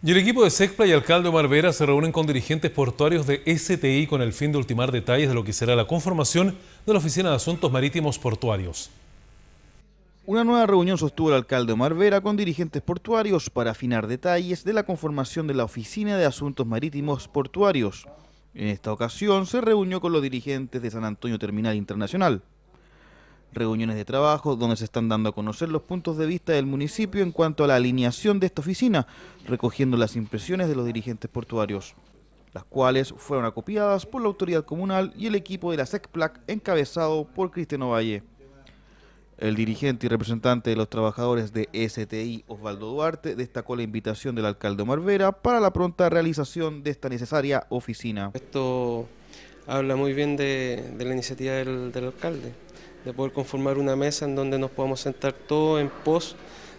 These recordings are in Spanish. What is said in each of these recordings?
Y el equipo de SECPLA y alcalde Omar se reúnen con dirigentes portuarios de STI con el fin de ultimar detalles de lo que será la conformación de la Oficina de Asuntos Marítimos Portuarios. Una nueva reunión sostuvo el alcalde Omar con dirigentes portuarios para afinar detalles de la conformación de la Oficina de Asuntos Marítimos Portuarios. En esta ocasión se reunió con los dirigentes de San Antonio Terminal Internacional reuniones de trabajo donde se están dando a conocer los puntos de vista del municipio en cuanto a la alineación de esta oficina, recogiendo las impresiones de los dirigentes portuarios, las cuales fueron acopiadas por la autoridad comunal y el equipo de la SECPLAC encabezado por Cristiano Valle. El dirigente y representante de los trabajadores de STI, Osvaldo Duarte, destacó la invitación del alcalde Marvera para la pronta realización de esta necesaria oficina. Esto habla muy bien de, la iniciativa del, del alcalde, de poder conformar una mesa en donde nos podamos sentar todos en pos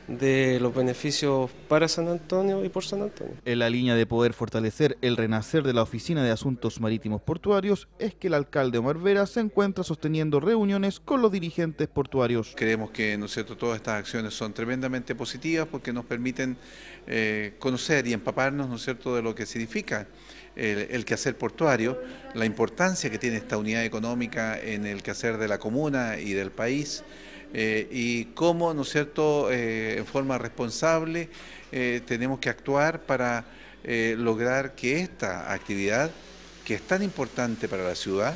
de los beneficios para San Antonio y por San Antonio. En la línea de poder fortalecer el renacer de la Oficina de Asuntos Marítimos Portuarios es que el alcalde Omar Vera se encuentra sosteniendo reuniones con los dirigentes portuarios. Creemos que ¿no todas estas acciones son tremendamente positivas porque nos permiten eh, conocer y empaparnos ¿no es cierto? de lo que significa el, el, quehacer portuario, la importancia que tiene esta unidad económica en el quehacer de la comuna y del país. Eh, y cómo, ¿no es cierto?, eh, en forma responsable eh, tenemos que actuar para lograr que esta actividad, que es tan importante para la ciudad,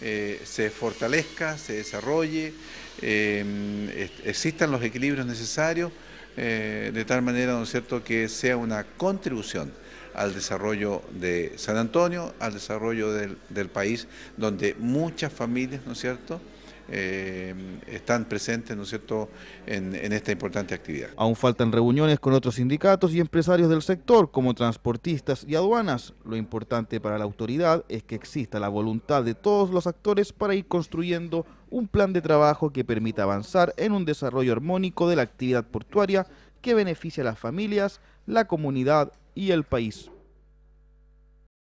se fortalezca, se desarrolle, existan los equilibrios necesarios, de tal manera, ¿no es cierto?, que sea una contribución al desarrollo de San Antonio, al desarrollo del, país, donde muchas familias, ¿no es cierto?, eh, están presentes, ¿no cierto?, en, en, esta importante actividad. Aún faltan reuniones con otros sindicatos y empresarios del sector, como transportistas y aduanas. Lo importante para la autoridad es que exista la voluntad de todos los actores para ir construyendo un plan de trabajo que permita avanzar en un desarrollo armónico de la actividad portuaria que beneficie a las familias, la comunidad y el país.